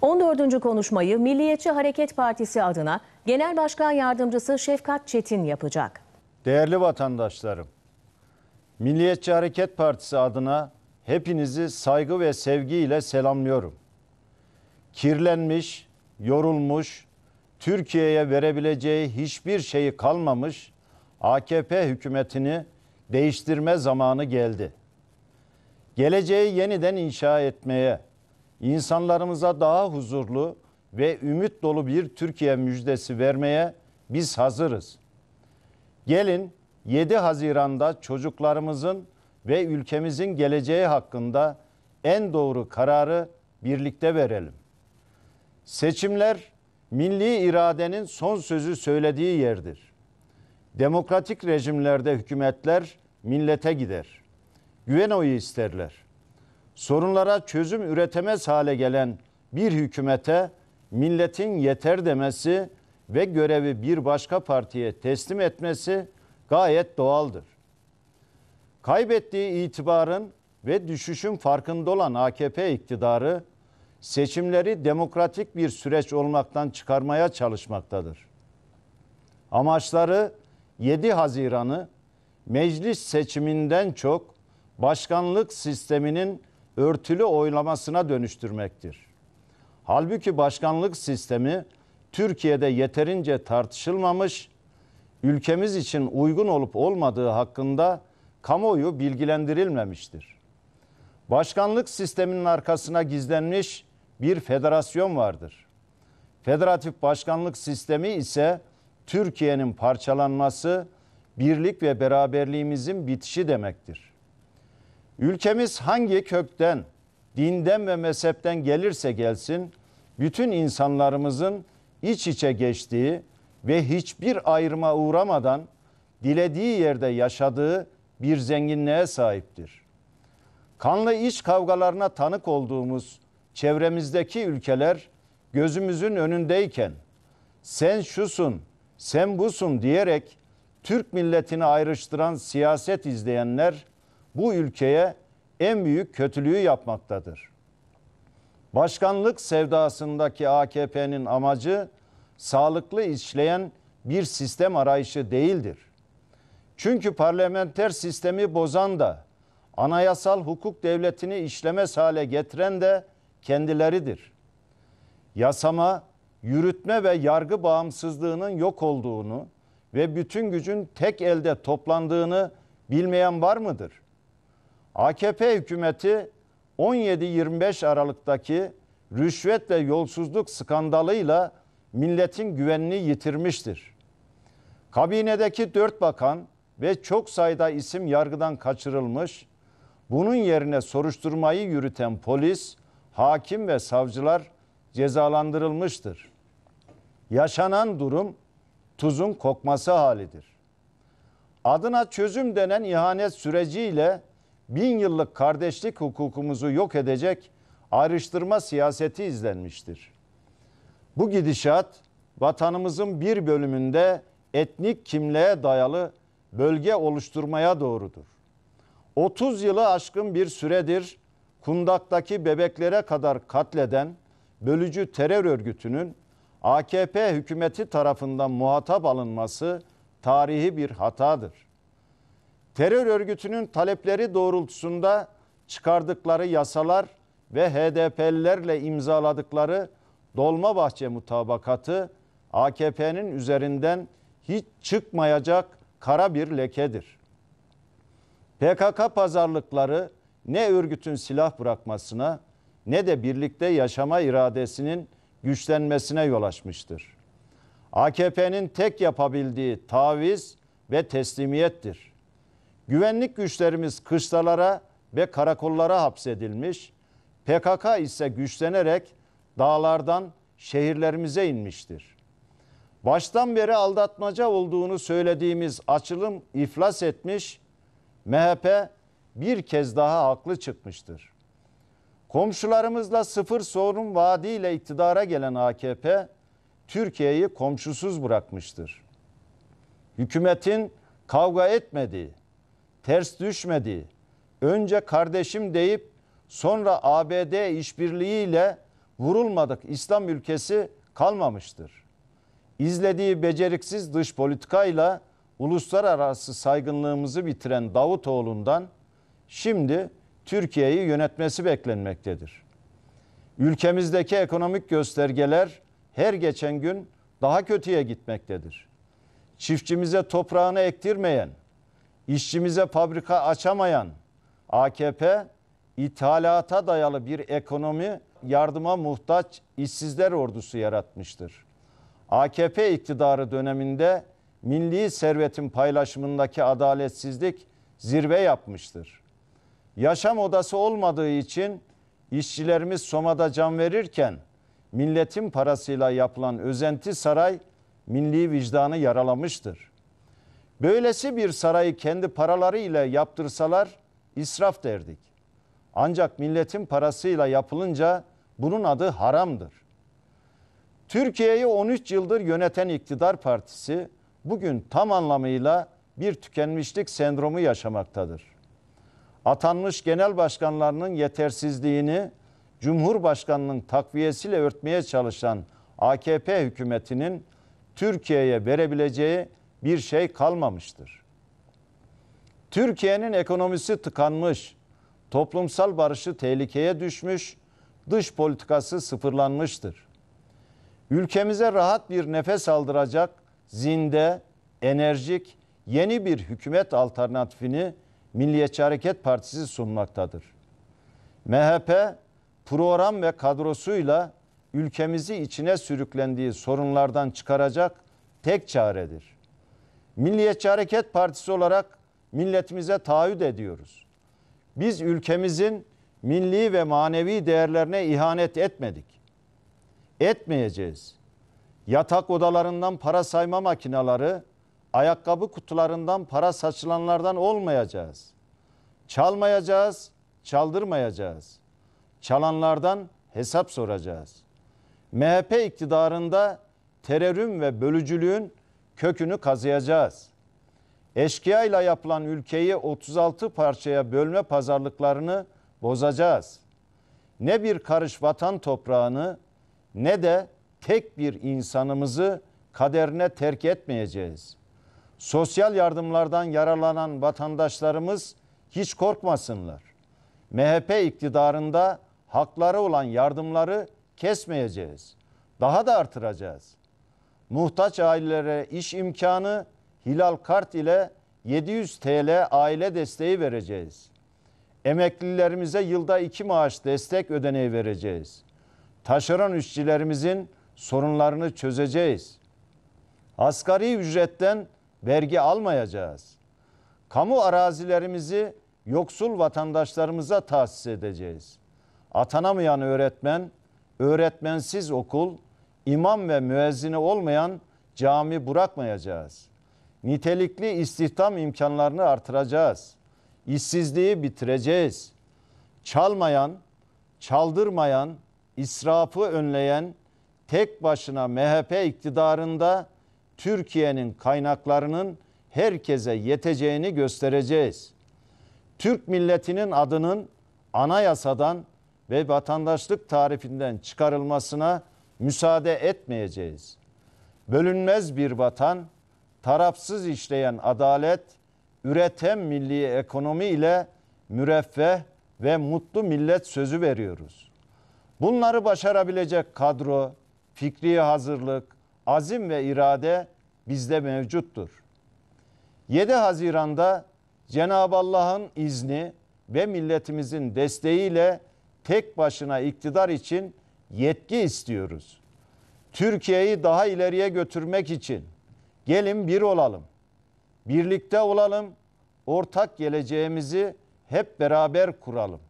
14. konuşmayı Milliyetçi Hareket Partisi adına Genel Başkan Yardımcısı Şefkat Çetin yapacak. Değerli vatandaşlarım, Milliyetçi Hareket Partisi adına hepinizi saygı ve sevgiyle selamlıyorum. Kirlenmiş, yorulmuş, Türkiye'ye verebileceği hiçbir şeyi kalmamış AKP hükümetini değiştirme zamanı geldi. Geleceği yeniden inşa etmeye, insanlarımıza daha huzurlu ve ümit dolu bir Türkiye müjdesi vermeye biz hazırız. Gelin 7 Haziran'da çocuklarımızın ve ülkemizin geleceği hakkında en doğru kararı birlikte verelim. Seçimler milli iradenin son sözü söylediği yerdir. Demokratik rejimlerde hükümetler millete gider. Güven oyu isterler sorunlara çözüm üretemez hale gelen bir hükümete milletin yeter demesi ve görevi bir başka partiye teslim etmesi gayet doğaldır. Kaybettiği itibarın ve düşüşün farkında olan AKP iktidarı seçimleri demokratik bir süreç olmaktan çıkarmaya çalışmaktadır. Amaçları 7 Haziran'ı meclis seçiminden çok başkanlık sisteminin örtülü oylamasına dönüştürmektir. Halbuki başkanlık sistemi Türkiye'de yeterince tartışılmamış, ülkemiz için uygun olup olmadığı hakkında kamuoyu bilgilendirilmemiştir. Başkanlık sisteminin arkasına gizlenmiş bir federasyon vardır. Federatif başkanlık sistemi ise Türkiye'nin parçalanması, birlik ve beraberliğimizin bitişi demektir. Ülkemiz hangi kökten, dinden ve mezhepten gelirse gelsin, bütün insanlarımızın iç içe geçtiği ve hiçbir ayrıma uğramadan dilediği yerde yaşadığı bir zenginliğe sahiptir. Kanlı iç kavgalarına tanık olduğumuz çevremizdeki ülkeler gözümüzün önündeyken sen şusun, sen busun diyerek Türk milletini ayrıştıran siyaset izleyenler bu ülkeye en büyük kötülüğü yapmaktadır. Başkanlık sevdasındaki AKP'nin amacı sağlıklı işleyen bir sistem arayışı değildir. Çünkü parlamenter sistemi bozan da, anayasal hukuk devletini işlemez hale getiren de kendileridir. Yasama, yürütme ve yargı bağımsızlığının yok olduğunu ve bütün gücün tek elde toplandığını bilmeyen var mıdır?'' AKP hükümeti 17-25 Aralık'taki rüşvet ve yolsuzluk skandalıyla milletin güvenini yitirmiştir. Kabinedeki dört bakan ve çok sayıda isim yargıdan kaçırılmış, bunun yerine soruşturmayı yürüten polis, hakim ve savcılar cezalandırılmıştır. Yaşanan durum tuzun kokması halidir. Adına çözüm denen ihanet süreciyle bin yıllık kardeşlik hukukumuzu yok edecek ayrıştırma siyaseti izlenmiştir. Bu gidişat vatanımızın bir bölümünde etnik kimliğe dayalı bölge oluşturmaya doğrudur. 30 yılı aşkın bir süredir kundaktaki bebeklere kadar katleden bölücü terör örgütünün AKP hükümeti tarafından muhatap alınması tarihi bir hatadır terör örgütünün talepleri doğrultusunda çıkardıkları yasalar ve HDP'lilerle imzaladıkları Dolmabahçe mutabakatı AKP'nin üzerinden hiç çıkmayacak kara bir lekedir. PKK pazarlıkları ne örgütün silah bırakmasına ne de birlikte yaşama iradesinin güçlenmesine yol açmıştır. AKP'nin tek yapabildiği taviz ve teslimiyettir. Güvenlik güçlerimiz kışlalara ve karakollara hapsedilmiş, PKK ise güçlenerek dağlardan şehirlerimize inmiştir. Baştan beri aldatmaca olduğunu söylediğimiz açılım iflas etmiş, MHP bir kez daha haklı çıkmıştır. Komşularımızla sıfır sorun vaadiyle iktidara gelen AKP, Türkiye'yi komşusuz bırakmıştır. Hükümetin kavga etmediği, ters düşmedi. Önce kardeşim deyip sonra ABD işbirliğiyle vurulmadık İslam ülkesi kalmamıştır. İzlediği beceriksiz dış politikayla uluslararası saygınlığımızı bitiren Davutoğlu'ndan şimdi Türkiye'yi yönetmesi beklenmektedir. Ülkemizdeki ekonomik göstergeler her geçen gün daha kötüye gitmektedir. Çiftçimize toprağını ektirmeyen, işçimize fabrika açamayan AKP ithalata dayalı bir ekonomi yardıma muhtaç işsizler ordusu yaratmıştır. AKP iktidarı döneminde milli servetin paylaşımındaki adaletsizlik zirve yapmıştır. Yaşam odası olmadığı için işçilerimiz Soma'da can verirken milletin parasıyla yapılan özenti saray milli vicdanı yaralamıştır. Böylesi bir sarayı kendi paralarıyla yaptırsalar israf derdik. Ancak milletin parasıyla yapılınca bunun adı haramdır. Türkiye'yi 13 yıldır yöneten iktidar partisi bugün tam anlamıyla bir tükenmişlik sendromu yaşamaktadır. Atanmış genel başkanlarının yetersizliğini Cumhurbaşkanının takviyesiyle örtmeye çalışan AKP hükümetinin Türkiye'ye verebileceği bir şey kalmamıştır. Türkiye'nin ekonomisi tıkanmış, toplumsal barışı tehlikeye düşmüş, dış politikası sıfırlanmıştır. Ülkemize rahat bir nefes aldıracak zinde, enerjik yeni bir hükümet alternatifini Milliyetçi Hareket Partisi sunmaktadır. MHP program ve kadrosuyla ülkemizi içine sürüklendiği sorunlardan çıkaracak tek çaredir. Milliyetçi Hareket Partisi olarak milletimize taahhüt ediyoruz. Biz ülkemizin milli ve manevi değerlerine ihanet etmedik. Etmeyeceğiz. Yatak odalarından para sayma makinaları, ayakkabı kutularından para saçılanlardan olmayacağız. Çalmayacağız, çaldırmayacağız. Çalanlardan hesap soracağız. MHP iktidarında terörün ve bölücülüğün kökünü kazıyacağız. Eşkıya ile yapılan ülkeyi 36 parçaya bölme pazarlıklarını bozacağız. Ne bir karış vatan toprağını ne de tek bir insanımızı kaderine terk etmeyeceğiz. Sosyal yardımlardan yararlanan vatandaşlarımız hiç korkmasınlar. MHP iktidarında hakları olan yardımları kesmeyeceğiz. Daha da artıracağız muhtaç ailelere iş imkanı Hilal Kart ile 700 TL aile desteği vereceğiz. Emeklilerimize yılda iki maaş destek ödeneği vereceğiz. Taşeron işçilerimizin sorunlarını çözeceğiz. Asgari ücretten vergi almayacağız. Kamu arazilerimizi yoksul vatandaşlarımıza tahsis edeceğiz. Atanamayan öğretmen, öğretmensiz okul, imam ve müezzini olmayan cami bırakmayacağız. Nitelikli istihdam imkanlarını artıracağız. İşsizliği bitireceğiz. Çalmayan, çaldırmayan, israfı önleyen tek başına MHP iktidarında Türkiye'nin kaynaklarının herkese yeteceğini göstereceğiz. Türk milletinin adının anayasadan ve vatandaşlık tarifinden çıkarılmasına müsaade etmeyeceğiz. Bölünmez bir vatan, tarafsız işleyen adalet, üreten milli ekonomi ile müreffeh ve mutlu millet sözü veriyoruz. Bunları başarabilecek kadro, fikri hazırlık, azim ve irade bizde mevcuttur. 7 Haziran'da Cenab-ı Allah'ın izni ve milletimizin desteğiyle tek başına iktidar için yetki istiyoruz. Türkiye'yi daha ileriye götürmek için gelin bir olalım. Birlikte olalım. Ortak geleceğimizi hep beraber kuralım.